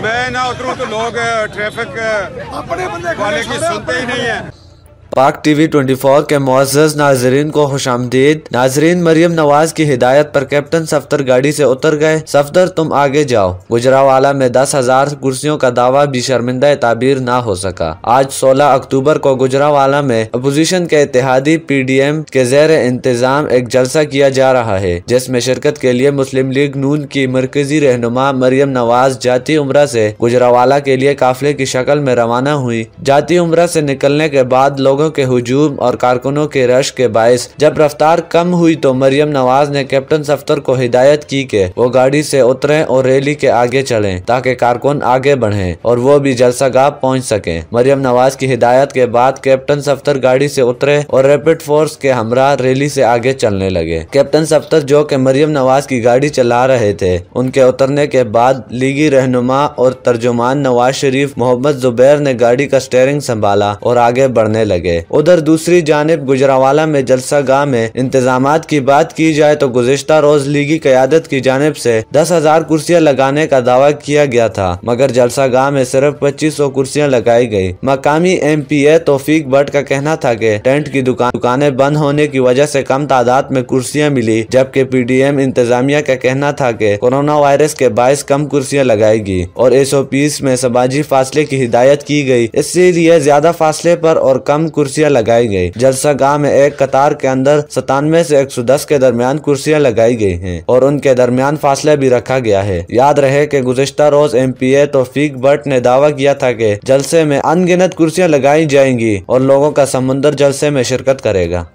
मैं ना उतरू तो लोग ट्रैफिक वाले की सुनते ही नहीं है Pak T V twenty four के मोज़ नाजरीन को खुश आमदीद नाजरीन मरियम नवाज की हिदायत पर कैप्टन सफदर गाड़ी से उतर गए सफदर तुम आगे जाओ गुजरावाला में दस हजार कुर्सियों का दावा भी शर्मिंदा ताबीर ना हो सका आज सोलह अक्टूबर को गुजरावाला में अपोजिशन के इतिहादी पी डी एम के जैर इंतजाम एक जलसा किया जा रहा है जिसमे शिरकत के लिए मुस्लिम लीग नून की मरकजी रहनुमा मरियम नवाज जाती उम्र ऐसी गुजरावाला के लिए काफिले की शक्ल में रवाना हुई जाती उम्र ऐसी निकलने के बाद लोग लोगों के हजूम और कारकुनों के रश के बायस जब रफ्तार कम हुई तो मरियम नवाज ने कैप्टन सफ्तर को हिदायत की के वो गाड़ी से उतरे और रैली के आगे चले ताकि कारकुन आगे बढ़े और वो भी जलसागाह पहुँच सके मरियम नवाज की हिदायत के बाद कैप्टन सफ्तर गाड़ी से उतरे और रेपिड फोर्स के हमरा रैली से आगे चलने लगे कैप्टन सफ्तर जो के मरियम नवाज की गाड़ी चला रहे थे उनके उतरने के बाद लीगी रहनुमा और तर्जुमान नवाज शरीफ मोहम्मद जुबैर ने गाड़ी का स्टेयरिंग संभाला और आगे बढ़ने लगे जाएंगे उधर दूसरी जानब गुजरावाला में जलसा गाह में इंतजाम की बात की जाए तो गुजशत रोज लीगी क्यादत की जानब ऐसी दस हजार कुर्सियाँ लगाने का दावा किया गया था मगर जलसा गाह में सिर्फ पच्चीस सौ कुर्सियाँ लगाई गयी मकामी M P A Taufiq Bhatt का कहना था की टेंट की दुकान दुकानें बंद होने की वजह ऐसी कम तादाद में कुर्सियाँ मिली जबकि पी डी एम इंतजामिया का कहना था की कोरोना वायरस के बायस कम कुर्सियाँ लगाएगी और एस ओ पी में समाजी फासले की हिदायत की गयी इसलिए ज्यादा फासले आरोप और कम कुर्सियां लगाई गई गांव में एक कतार के अंदर सतानवे से 110 के दरमियान कुर्सियां लगाई गई हैं और उनके दरमियान फासला भी रखा गया है याद रहे कि गुजश्ता रोज M P A Taufiq Bhatt ने दावा किया था कि जलसे में अनगिनत कुर्सियां लगाई जाएंगी और लोगों का समुन्दर जलसे में शिरकत करेगा